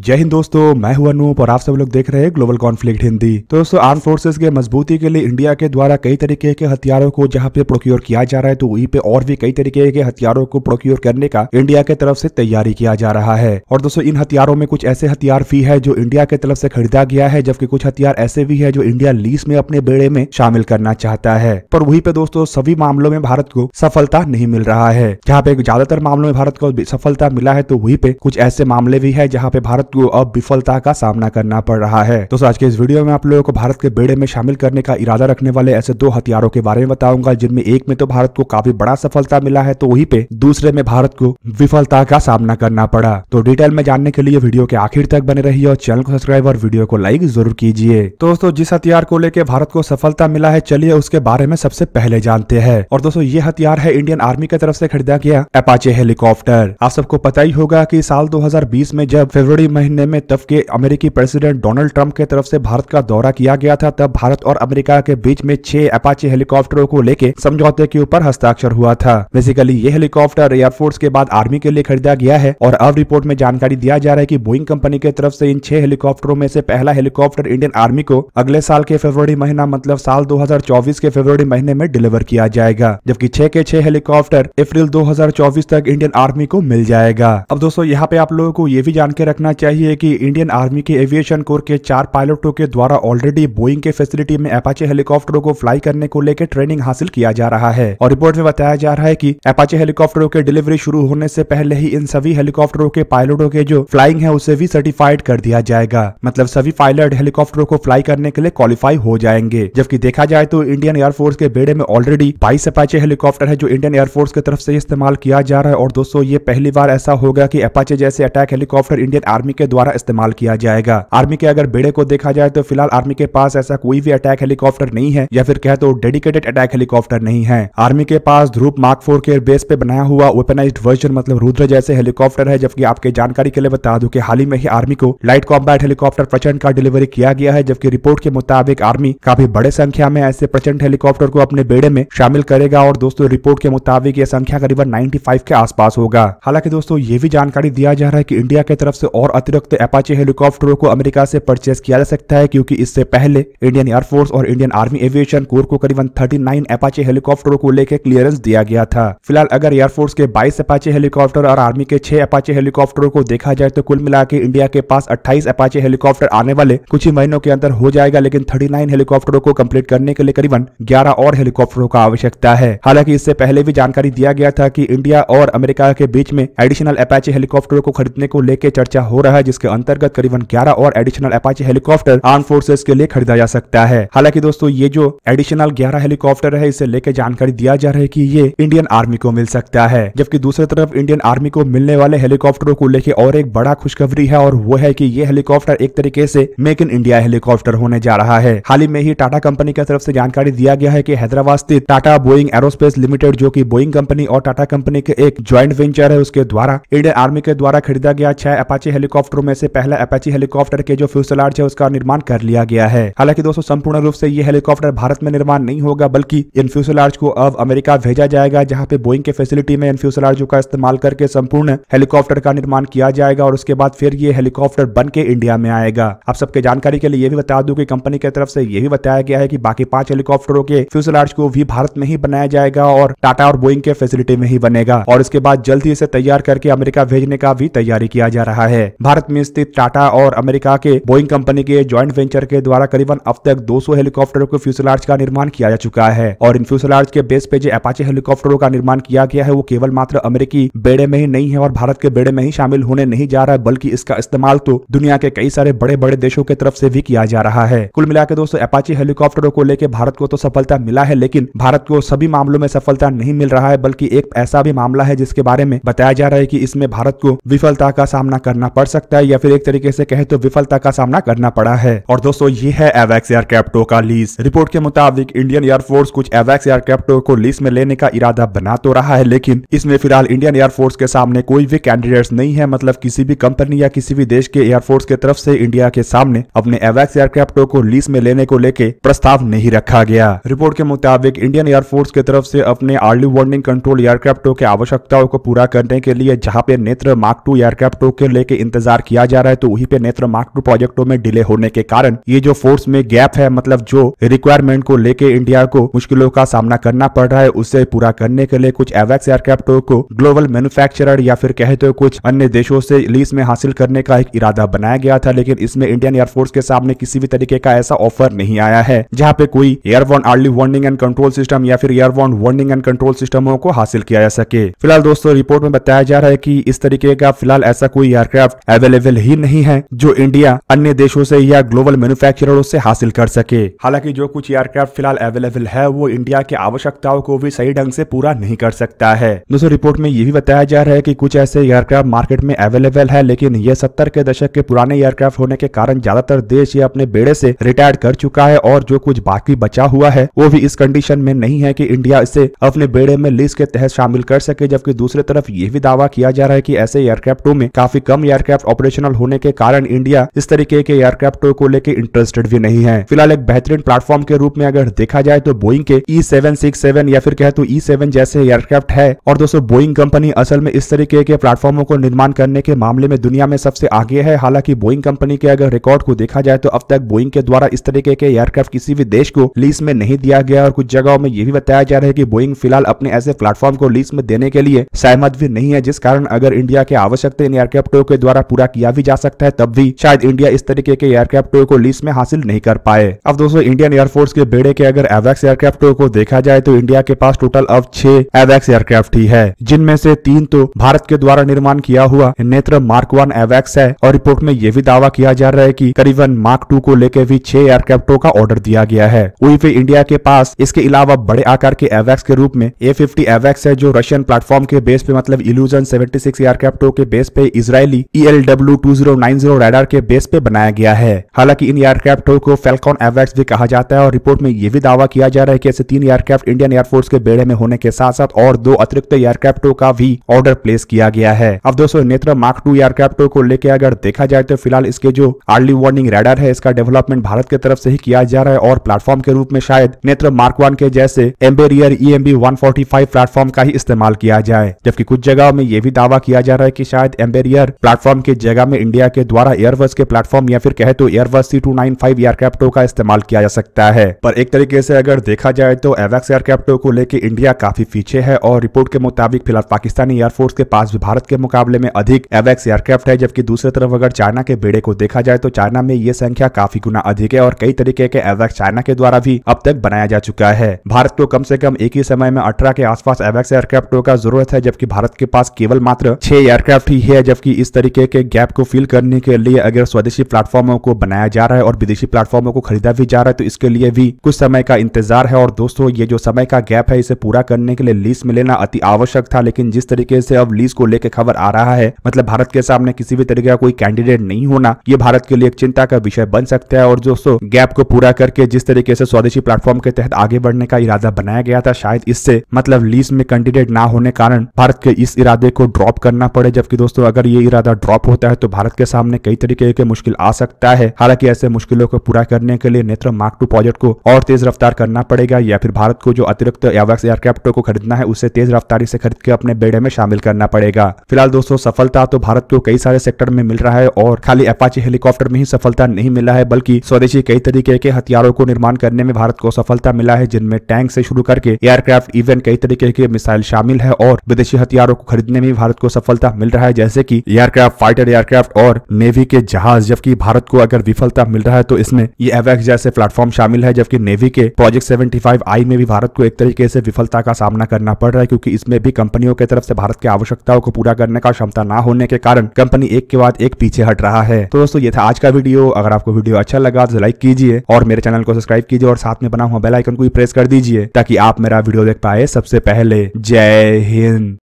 जय हिंद दोस्तों मैं हूं अनूप और आप सब लोग देख रहे हैं ग्लोबल कॉन्फ्लिक्ट हिंदी तो दोस्तों आर्म फोर्सेस के मजबूती के लिए इंडिया के द्वारा कई तरीके के हथियारों को जहां पे प्रोक्योर किया जा रहा है तो वहीं पे और भी कई तरीके के हथियारों को प्रोक्योर करने का इंडिया के तरफ से तैयारी किया जा रहा है और दोस्तों इन हथियारों में कुछ ऐसे हथियार भी है जो इंडिया के तरफ से खरीदा गया है जबकि कुछ हथियार ऐसे भी है जो इंडिया लीज में अपने बेड़े में शामिल करना चाहता है पर वहीं पे दोस्तों सभी मामलों में भारत को सफलता नहीं मिल रहा है जहाँ पे ज्यादातर मामलों में भारत को सफलता मिला है तो वहीं पे कुछ ऐसे मामले भी है जहाँ पे भारत भारत को अब विफलता का सामना करना पड़ रहा है दोस्तों आज के इस वीडियो में आप लोगों को भारत के बेड़े में शामिल करने का इरादा रखने वाले ऐसे दो हथियारों के बारे में बताऊंगा जिनमें एक में तो भारत को काफी बड़ा सफलता मिला है तो वही पे दूसरे में भारत को विफलता का सामना करना पड़ा तो डिटेल में जानने के लिए वीडियो के आखिर तक बने रही और चैनल को सब्सक्राइब और वीडियो को लाइक जरूर कीजिए तो दोस्तों जिस हथियार को लेकर भारत को सफलता मिला है चलिए उसके बारे में सबसे पहले जानते हैं और दोस्तों ये हथियार है इंडियन आर्मी की तरफ से खरीदा गया अपाचे हेलीकॉप्टर आप सबको पता ही होगा कि साल 2020 में जब फरवरी महीने में तब के अमेरिकी प्रेसिडेंट डोनाल्ड ट्रंप के तरफ से भारत का दौरा किया गया था तब भारत और अमेरिका के बीच में छह अपाचे हेलीकॉप्टरों को लेकर समझौते के ऊपर हस्ताक्षर हुआ था बेसिकली ये हेलीकॉप्टर एयरफोर्स के बाद आर्मी के लिए खरीदा गया है और अब रिपोर्ट में जानकारी दिया जा रहा है की बोइंग कंपनी के तरफ ऐसी इन छह हेलीकॉप्टरों में से पहला हेलीकॉप्टर इंडियन आर्मी को अगले साल के फेब्रवरी महीना मतलब साल दो के फेब्रवरी महीने में डिलीवर किया जाएगा जबकि छह के छह हेलीकॉप्टर अप्रैल दो तक इंडियन आर्मी को मिल जाएगा अब दोस्तों यहाँ पे आप लोगों को ये भी जान के रखना चाहिए कि इंडियन आर्मी के एविएशन कोर के चार पायलटों के द्वारा ऑलरेडी बोइंग के फैसिलिटी में अपाचे हेलीकॉप्टरों को फ्लाई करने को लेकर ट्रेनिंग हासिल किया जा रहा है और रिपोर्ट में बताया जा रहा है की अपाचे हेलीकॉप्टरों के डिलीवरी शुरू होने से पहले ही इन सभी हेलीकॉप्टरों के पायलटों के जो फ्लाइंग है उसे भी सर्टिफाइड कर दिया जाएगा मतलब सभी पायलट हेलीकॉप्टरों को फ्लाई करने के लिए क्वालिफाई हो जाएंगे जबकि देखा जाए तो इंडियन एयरफोर्स के बेड़े में ऑलरेडी बाईस अपाचे हेलीकॉप्टर है जो इंडियन एयरफोर्स की तरफ से इस्तेमाल किया जा रहा है और दोस्तों ये पहली बार ऐसा होगा की अपाचे जैसे attack helicopter Indian army army के द्वारा इस्तेमाल किया जाएगा आर्मी के अगर बेड़े को देखा जाए तो फिलहाल आर्मी के पास ऐसा कोई भी अटैक हेलीकॉप्टर नहीं है या फिर कहे तो डेडिकेटेड अटैक हेलीकॉप्टर नहीं है आर्मी के पास ध्रुप मार्क फोर के बेस पे बनाया हुआ वेपनाइज वर्जन मतलब रुद्र जैसे हेलीकॉप्टर है जबकि आपके जानकारी के लिए बता दू की हाल ही में ही आर्मी को लाइट कॉम्बैट हेलीकॉप्टर प्रचंड का डिलीवरी किया गया है जबकि रिपोर्ट के मुताबिक आर्मी काफी बड़े संख्या में ऐसे प्रचंड हेलीकॉप्टर को अपने बेड़े में शामिल करेगा और दोस्तों रिपोर्ट के मुताबिक यह संख्या करीबन 95 के आसपास होगा हालांकि दोस्तों ये भी जानकारी दिया जा रहा है कि इंडिया के तरफ से और अतिरिक्त अपाची हेलीकॉप्टरों को अमेरिका से परचेस किया जा सकता है क्योंकि इससे पहले इंडियन एयरफोर्स और इंडियन आर्मी एविएशन कोर को करीबन 39 अपाची हेलीकॉप्टरों को लेकर क्लियरेंस दिया गया था फिलहाल अगर एयरफोर्स के 22 अपाचे हेलीकॉप्टर और आर्मी के छह अपाचे हेलीकॉप्टरों को देखा जाए तो कुल मिला इंडिया के पास अट्ठाईस अपाचे हेलीकॉप्टर आने वाले कुछ ही महीनों के अंदर हो जाएगा लेकिन थर्टी हेलीकॉप्टरों को कम्प्लीट करने के लिए करीबन ग्यारह और हेलीकॉप्टरों का आवश्यकता है हालांकि इससे पहले भी जानकारी दिया गया था की इंडिया और अमेरिका के बीच में एडिशनल अपाचे हेलीकॉप्टरों को खरीदने को लेकर चर्चा हो रहा गया है जिसके अंतर्गत करीबन ग्यारह और additional Apache helicopter arm forces के लिए खरीदा जा सकता है हालांकि दोस्तों ये जो एडिशनल ग्यारह हेलीकॉप्टर है इसे लेकर जानकारी दिया जा रहा है की ये इंडियन आर्मी को मिल सकता है जबकि दूसरी तरफ इंडियन आर्मी को मिलने वाले हेलीकॉप्टरों को लेकर और एक बड़ा खुशखबरी है और वो है की ये हेलीकॉप्टर एक तरीके से मेक इन इंडिया हेलीकॉप्टर होने जा रहा है हाल ही में ही टाटा कंपनी की तरफ से जानकारी दिया गया है कि हैदराबाद स्थित टाटा बोइंग एरोस्पेस लिमिटेड जो कि बोइंग कंपनी और टाटा कंपनी के एक ज्वाइंट वेंचर है उसके द्वारा इंडियन आर्मी के द्वारा खरीदा गया छह अपाचे हेलीकॉप्टर हेलीकॉप्टरों में से पहला अपाची हेलीकॉप्टर के जो फ्यूसलार्ज है उसका निर्माण कर लिया गया है हालांकि दोस्तों संपूर्ण रूप से ये हेलीकॉप्टर भारत में निर्माण नहीं होगा बल्कि इन फ्यूसलार्ज को अब अमेरिका भेजा जाएगा जहाँ पे बोइंग के फैसिलिटी में इन फ्यूसलार्जों का इस्तेमाल करके संपूर्ण हेलीकॉप्टर का निर्माण किया जाएगा और उसके बाद फिर ये हेलीकॉप्टर बन के इंडिया में आएगा आप सबके जानकारी के लिए ये भी बता दू की कंपनी की तरफ से ये भी बताया गया है की बाकी पांच हेलीकॉप्टरों के फ्यूसलार्ज को भी भारत में ही बनाया जाएगा और टाटा और बोइंग के फैसिलिटी में ही बनेगा और इसके बाद जल्द ही इसे तैयार करके अमेरिका भेजने का भी तैयारी किया जा रहा है भारत में स्थित टाटा और अमेरिका के बोइंग कंपनी के ज्वाइंट वेंचर के द्वारा करीबन अब तक 200 हेलीकॉप्टरों के फ्यूसलार्ज का निर्माण किया जा चुका है और इन फ्यूसलार्ज के बेस पे जो अपाचे हेलीकॉप्टरों का निर्माण किया गया है वो केवल मात्र अमेरिकी बेड़े में ही नहीं है और भारत के बेड़े में ही शामिल होने नहीं जा रहा है बल्कि इसका इस्तेमाल तो दुनिया के कई सारे बड़े बड़े देशों की तरफ से भी किया जा रहा है कुल मिला के दोस्तों अपाची हेलीकॉप्टरों को लेकर भारत को तो सफलता मिला है लेकिन भारत को सभी मामलों में सफलता नहीं मिल रहा है बल्कि एक ऐसा भी मामला है जिसके बारे में बताया जा रहा है की इसमें भारत को विफलता का सामना करना पड़ सकता है या फिर एक तरीके से कहे तो विफलता का सामना करना पड़ा है और दोस्तों ये है एवैक्स एयरक्राफ्टो का लीज रिपोर्ट के मुताबिक इंडियन एयरफोर्स कुछ एवैक्स एयरक्राफ्टो को लीज में लेने का इरादा बना तो रहा है लेकिन इसमें फिलहाल इंडियन एयरफोर्स के सामने कोई भी कैंडिडेट नहीं है मतलब किसी भी कंपनी या किसी भी देश के एयरफोर्स के तरफ ऐसी इंडिया के सामने अपने एवैक्स एयरक्राफ्टो को लीज में लेने को लेके प्रस्ताव नहीं रखा गया रिपोर्ट के मुताबिक इंडियन एयरफोर्स की तरफ से अपने आर्ली वार्निंग कंट्रोल एयरक्राफ्टो के आवश्यकताओं को पूरा करने के लिए जहाँ पे नेत्र मार्क टू एयरक्राफ्टो के लेके इंतजार इंतजार किया जा रहा है तो वही पे नेत्र मार्क प्रोजेक्टों में डिले होने के कारण ये जो फोर्स में गैप है मतलब जो रिक्वायरमेंट को लेके इंडिया को मुश्किलों का सामना करना पड़ रहा है उसे पूरा करने के लिए कुछ एवेक्स एयरक्राफ्टों को ग्लोबल मैन्युफैक्चरर या फिर कहते हो कुछ अन्य देशों से लीज में हासिल करने का एक इरादा बनाया गया था लेकिन इसमें इंडियन एयरफोर्स के सामने किसी भी तरीके का ऐसा ऑफर नहीं आया है जहाँ पे कोई airborne early warning and control system या फिर एयरवॉन वार्निंग एंड कंट्रोल सिस्टमों को हासिल किया जा सके फिलहाल दोस्तों रिपोर्ट में बताया जा रहा है की इस तरीके का फिलहाल ऐसा कोई एयरक्राफ्ट अवेलेबल ही नहीं है जो इंडिया अन्य देशों से या ग्लोबल मैन्युफैक्चरों से हासिल कर सके हालांकि जो कुछ एयरक्राफ्ट फिलहाल अवेलेबल है वो इंडिया की आवश्यकताओं को भी सही ढंग से पूरा नहीं कर सकता है दूसरे रिपोर्ट में ये भी बताया जा रहा है की कुछ ऐसे एयरक्राफ्ट मार्केट में अवेलेबल है लेकिन यह सत्तर के दशक के पुराने एयरक्राफ्ट होने के कारण ज्यादातर देश ये अपने बेड़े से रिटायर्ड कर चुका है और जो कुछ बाकी बचा हुआ है वो भी इस कंडीशन में नहीं है कि इंडिया इसे अपने बेड़े में लीज के तहत शामिल कर सके जबकि दूसरी तरफ ये भी दावा किया जा रहा है कि ऐसे एयरक्राफ्टों में काफी कम एयरक्राफ्ट एयरक्राफ्ट ऑपरेशनल होने के कारण इंडिया इस तरीके के एयरक्राफ्ट को लेकर इंटरेस्टेड भी नहीं है फिलहाल एक बेहतरीन प्लेटफॉर्म के रूप में अगर देखा जाए तो बोइंग के ई सेवन सिक्स सेवन या फिर कहे तो ई e सेवन जैसे एयरक्राफ्ट है और दोस्तों बोइंग कंपनी असल में इस तरीके के प्लेटफॉर्मों को निर्माण करने के मामले में दुनिया में सबसे आगे है हालांकि बोइंग कंपनी के अगर रिकॉर्ड को देखा जाए तो अब तक बोइंग के द्वारा इस तरीके के एयरक्राफ्ट किसी भी देश को लीज में नहीं दिया गया और कुछ जगहों में यह भी बताया जा रहा है की बोइंग फिलहाल अपने ऐसे प्लेटफॉर्म को लीज में देने के लिए सहमत भी नहीं है जिस कारण अगर इंडिया के आवश्यकता इन एयरक्राफ्टों के द्वारा पूरा किया भी जा सकता है तब भी शायद इंडिया इस तरीके के एयरक्राफ्ट को लीज में हासिल नहीं कर पाए अब दोस्तों इंडियन एयरफोर्स के बेड़े के अगर एवेक्स एयरक्राफ्ट को देखा जाए तो इंडिया के पास टोटल अब छह एवेक्स एयरक्राफ्ट ही है जिनमें से तीन तो भारत के द्वारा निर्माण किया हुआ नेत्र मार्क वन एवेक्स है और रिपोर्ट में यह भी दावा किया जा रहा है की करीबन मार्क टू को लेकर भी छह एयरक्राफ्टों का ऑर्डर दिया गया है वही पे इंडिया के पास इसके अलावा बड़े आकार के एवेक्स के रूप में ए फिफ्टी एवेक्स है जो रशियन प्लेटफॉर्म के बेस पे मतलब इलूजन 76 एयरक्राफ्टों के बेस पे Israeli E L W two zero nine zero radar के बेस पे बनाया गया है हालांकि इन एयरक्राफ्टों को फेलकॉन एवेट्स भी कहा जाता है और रिपोर्ट में यह भी दावा किया जा रहा है कि ऐसे तीन एयरक्राफ्ट इंडियन एयरफोर्स के बेड़े में होने के साथ साथ और दो अतिरिक्त एयरक्राफ्टों का भी ऑर्डर प्लेस किया गया है अब दोस्तों नेत्र मार्क टू एयरक्राफ्टों को लेकर अगर देखा जाए तो फिलहाल इसके जो अर्ली वार्निंग रेडर है इसका डेवलपमेंट भारत की तरफ से ही किया जा रहा है और प्लेटफॉर्म के रूप में शायद नेत्र मार्क वन के जैसे Embraer E M B one forty five platform का ही इस्तेमाल किया जाए जबकि कुछ जगह में यह भी दावा किया जा रहा है की शायद एम्बेरियर प्लेटफॉर्म के की जगह में इंडिया के द्वारा एयरबस के प्लेटफॉर्म या फिर कहे तो Airbus C two nine five का इस्तेमाल किया जा सकता है पर एक तरीके से अगर देखा जाए तो एवेक्स एयरक्राफ्टो को लेकर इंडिया काफी पीछे है और रिपोर्ट के मुताबिक फिलहाल पाकिस्तानी एयरफोर्स के पास भी भारत के मुकाबले में अधिक एवेक्स एयरक्राफ्ट है जबकि दूसरी तरफ अगर चाइना के बेड़े को देखा जाए तो चाइना में ये संख्या काफी गुना अधिक है और कई तरीके के एवेक्स चाइना के द्वारा भी अब तक बनाया जा चुका है भारत को कम से कम एक ही समय में अठारह के आसपास एवेक्स एयरक्राफ्टों का जरूरत है जबकि भारत के पास केवल मात्र छह एयरक्राफ्ट ही है जबकि इस तरीके के गैप को फिल करने के लिए अगर स्वदेशी प्लेटफॉर्मों को बनाया जा रहा है और विदेशी प्लेटफॉर्मों को खरीदा भी जा रहा है तो इसके लिए भी कुछ समय का इंतजार है और दोस्तों ये जो समय का गैप है इसे पूरा करने के लिए लीज में लेना अति आवश्यक था लेकिन जिस तरीके से अब लीज को लेकर खबर आ रहा है मतलब भारत के सामने किसी भी तरीके का कोई कैंडिडेट नहीं होना ये भारत के लिए एक चिंता का विषय बन सकता है और दोस्तों गैप को पूरा करके जिस तरीके से स्वदेशी प्लेटफॉर्म के तहत आगे बढ़ने का इरादा बनाया गया था शायद इससे मतलब लीज में कैंडिडेट ना होने कारण भारत के इस इरादे को ड्रॉप करना पड़े जबकि दोस्तों अगर ये इरादा ड्रॉप फ्लॉप होता है तो भारत के सामने कई तरीके के मुश्किल आ सकता है हालांकि ऐसे मुश्किलों को पूरा करने के लिए नेत्र मार्क टू प्रोजेक्ट को और तेज रफ्तार करना पड़ेगा या फिर भारत को जो अतिरिक्त एवैक्स एयरक्राफ्ट को खरीदना है उसे तेज रफ्तारी से खरीद के अपने बेड़े में शामिल करना पड़ेगा फिलहाल दोस्तों सफलता तो भारत को कई सारे सेक्टर में मिल रहा है और खाली अपाची हेलीकॉप्टर में ही सफलता नहीं मिला है बल्कि स्वदेशी कई तरीके के हथियारों को निर्माण करने में भारत को सफलता मिला है जिनमें टैंक से शुरू करके एयरक्राफ्ट इवन कई तरीके के मिसाइल शामिल है और विदेशी हथियारों को खरीदने में भारत को सफलता मिल रहा है जैसे की एयरक्राफ्ट फाइटर एयरक्राफ्ट और नेवी के जहाज जबकि भारत को अगर विफलता मिल रहा है तो इसमें ये एवेक्स जैसे प्लेटफॉर्म शामिल है जबकि नेवी के प्रोजेक्ट सेवेंटी आई में भी भारत को एक तरीके से विफलता का सामना करना पड़ रहा है क्योंकि इसमें भी कंपनियों की तरफ से भारत की आवश्यकताओं को पूरा करने का क्षमता न होने के कारण कंपनी एक के बाद एक पीछे हट रहा है तो दोस्तों ये था आज का वीडियो अगर आपको वीडियो अच्छा लगा तो लाइक कीजिए और मेरे चैनल को सब्सक्राइब कीजिए और साथ में बना हुआ बेलाइकन को भी प्रेस कर दीजिए ताकि आप मेरा वीडियो देख पाए सबसे पहले जय हिंद